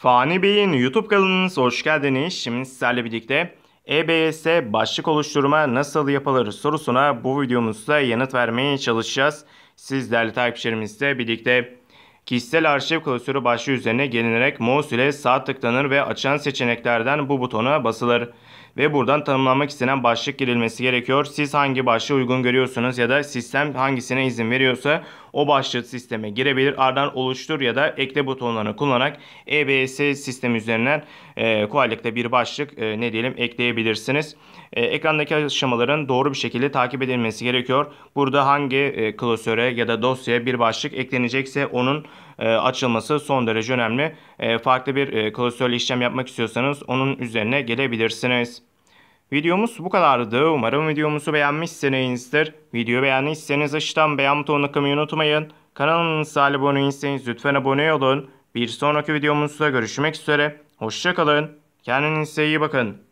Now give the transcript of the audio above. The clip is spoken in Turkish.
Fani Bey'in YouTube kanalınız hoş geldiniz. Şimdi sizlerle birlikte EBS başlık oluşturma nasıl yapılır sorusuna bu videomuzda yanıt vermeye çalışacağız. Sizlerle değerli takipçilerimizle birlikte Kişisel arşiv klasörü başlığı üzerine gelinerek mouse ile sağ tıklanır ve açılan seçeneklerden bu butona basılır. Ve buradan tanımlanmak istenen başlık girilmesi gerekiyor. Siz hangi başlığı uygun görüyorsunuz ya da sistem hangisine izin veriyorsa o başlık sisteme girebilir. Ardından oluştur ya da ekle butonlarını kullanarak EBS sistemi üzerinden e, kolaylıkla bir başlık e, ne diyelim ekleyebilirsiniz. E, ekrandaki aşamaların doğru bir şekilde takip edilmesi gerekiyor. Burada hangi e, klasöre ya da dosyaya bir başlık eklenecekse onun e, açılması son derece önemli. E, farklı bir e, klasörle işlem yapmak istiyorsanız onun üzerine gelebilirsiniz. Videomuz bu kadardı. Umarım videomuzu beğenmişsinizdir. Video beğendiyseniz aşağıdan beğen butonuna kımayı unutmayın. Kanalımıza abone değilseniz lütfen abone olun. Bir sonraki videomuzda görüşmek üzere. Hoşçakalın. Kendinize iyi bakın.